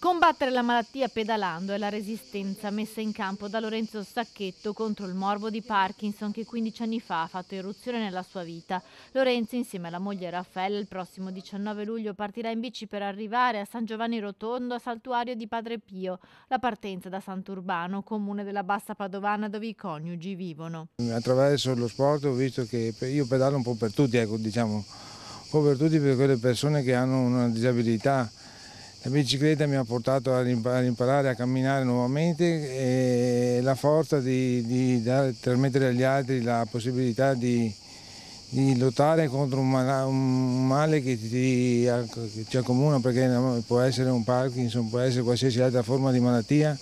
Combattere la malattia pedalando è la resistenza messa in campo da Lorenzo Sacchetto contro il morbo di Parkinson che 15 anni fa ha fatto irruzione nella sua vita. Lorenzo insieme alla moglie Raffaella il prossimo 19 luglio partirà in bici per arrivare a San Giovanni Rotondo a Saltuario di Padre Pio, la partenza da Sant'Urbano, comune della Bassa Padovana dove i coniugi vivono. Attraverso lo sport ho visto che io pedalo un po' per tutti, ecco, diciamo, un po' per tutti per quelle persone che hanno una disabilità la bicicletta mi ha portato ad imparare a camminare nuovamente e la forza di, di dare, trasmettere agli altri la possibilità di, di lottare contro un male, un male che ti, ci accomuna perché può essere un Parkinson, può essere qualsiasi altra forma di malattia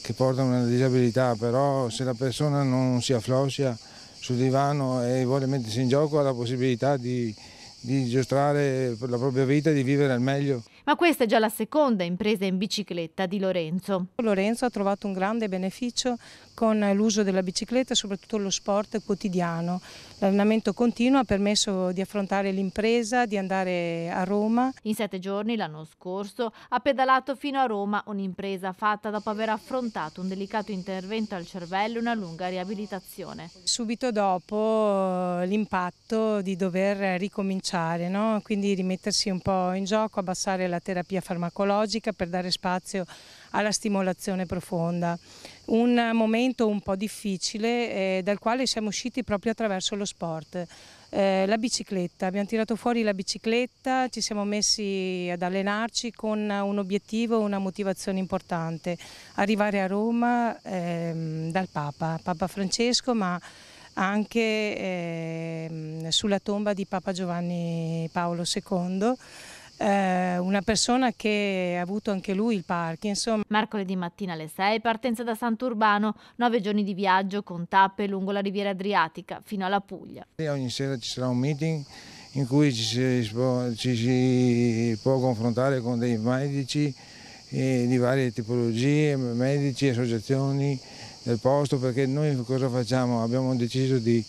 che porta a una disabilità, però se la persona non si affloscia sul divano e vuole mettersi in gioco ha la possibilità di, di giostrare la propria vita e di vivere al meglio. Ma questa è già la seconda impresa in bicicletta di Lorenzo. Lorenzo ha trovato un grande beneficio con l'uso della bicicletta e soprattutto lo sport quotidiano. L'allenamento continuo ha permesso di affrontare l'impresa, di andare a Roma. In sette giorni l'anno scorso ha pedalato fino a Roma un'impresa fatta dopo aver affrontato un delicato intervento al cervello e una lunga riabilitazione. Subito dopo eh, l'impatto di dover ricominciare, no? quindi rimettersi un po' in gioco, abbassare la la terapia farmacologica per dare spazio alla stimolazione profonda. Un momento un po' difficile eh, dal quale siamo usciti proprio attraverso lo sport. Eh, la bicicletta, abbiamo tirato fuori la bicicletta, ci siamo messi ad allenarci con un obiettivo, una motivazione importante, arrivare a Roma ehm, dal Papa, Papa Francesco, ma anche eh, sulla tomba di Papa Giovanni Paolo II eh, una persona che ha avuto anche lui il Parkinson. Mercoledì mattina alle 6 partenza da Sant'Urbano, nove giorni di viaggio con tappe lungo la riviera Adriatica fino alla Puglia. E ogni sera ci sarà un meeting in cui ci si ci si può confrontare con dei medici eh, di varie tipologie, medici, associazioni del posto, perché noi cosa facciamo? Abbiamo deciso di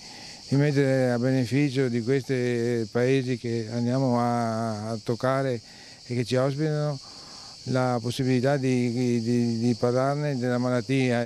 invece a beneficio di questi paesi che andiamo a, a toccare e che ci ospitano la possibilità di, di, di parlarne della malattia.